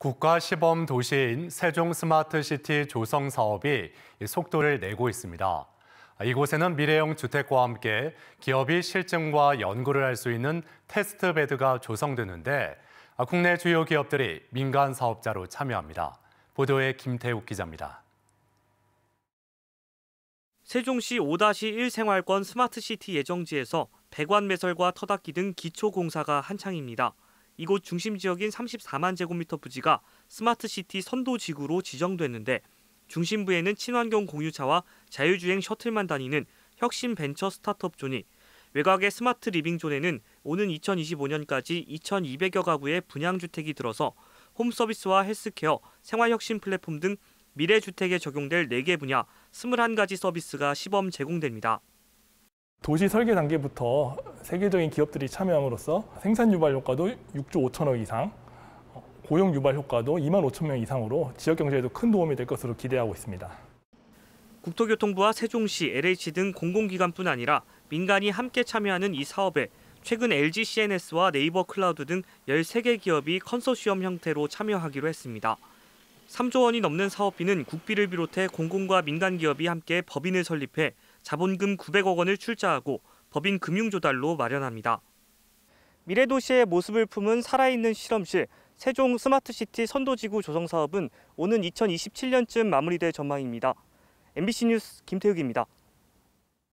국가시범 도시인 세종 스마트시티 조성 사업이 속도를 내고 있습니다. 이곳에는 미래형 주택과 함께 기업이 실증과 연구를 할 수 있는 테스트 베드가 조성되는데 국내 주요 기업들이 민간 사업자로 참여합니다. 보도에 김태욱 기자입니다. 세종시 5-1 생활권 스마트시티 예정지에서 배관 매설과 터닦기 등 기초 공사가 한창입니다. 이곳 중심 지역인 34만 제곱미터 부지가 스마트시티 선도지구로 지정됐는데 중심부에는 친환경 공유차와 자율주행 셔틀만 다니는 혁신 벤처 스타트업 존이 외곽의 스마트 리빙 존에는 오는 2025년까지 2,200여 가구의 분양주택이 들어서 홈서비스와 헬스케어, 생활혁신 플랫폼 등 미래주택에 적용될 4개 분야 21가지 서비스가 시범 제공됩니다. 도시 설계 단계부터 세계적인 기업들이 참여함으로써 생산 유발 효과도 6조 5천억 이상, 어, 고용 유발 효과도 2만 5천 명 이상으로 지역 경제에도 큰 도움이 될 것으로 기대하고 있습니다. 국토교통부와 세종시, LH 등 공공기관뿐 아니라 민간이 함께 참여하는 이 사업에 최근 LG CNS와 네이버 클라우드 등 13개 기업이 컨소시엄 형태로 참여하기로 했습니다. 3조 원이 넘는 사업비는 국비를 비롯해 공공과 민간 기업이 함께 법인을 설립해 자본금 900억 원을 출자하고 법인 금융조달로 마련합니다. 미래도시의 모습을 품은 살아있는 실험실, 세종 스마트시티 선도지구 조성 사업은 오는 2027년쯤 마무리될 전망입니다. MBC 뉴스 김태욱입니다.